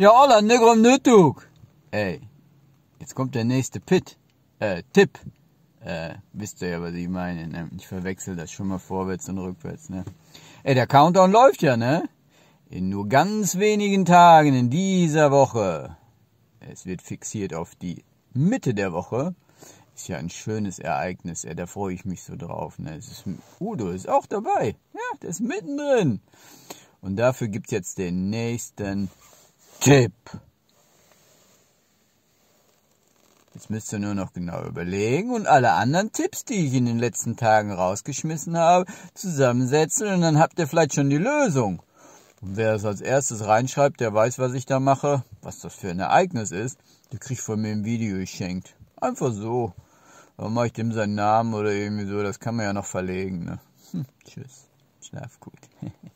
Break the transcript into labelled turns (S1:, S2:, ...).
S1: Ja, alla negrom nötug. Ne ey, jetzt kommt der nächste Pit. Äh, Tipp. Äh, wisst ihr ja, was ich meine, ne? Ich verwechsel das schon mal vorwärts und rückwärts, ne? Ey, der Countdown läuft ja, ne? In nur ganz wenigen Tagen in dieser Woche. Es wird fixiert auf die Mitte der Woche. Ist ja ein schönes Ereignis, ey, da freue ich mich so drauf. Ne? Es ist, Udo ist auch dabei. Ja, der ist mittendrin. Und dafür gibt's jetzt den nächsten Tipp. Jetzt müsst ihr nur noch genau überlegen und alle anderen Tipps, die ich in den letzten Tagen rausgeschmissen habe, zusammensetzen und dann habt ihr vielleicht schon die Lösung. Und wer es als erstes reinschreibt, der weiß, was ich da mache, was das für ein Ereignis ist, der kriegt von mir ein Video geschenkt. Einfach so. Warum mache ich dem seinen Namen oder irgendwie so, das kann man ja noch verlegen. Ne? Hm, tschüss. Schlaf gut.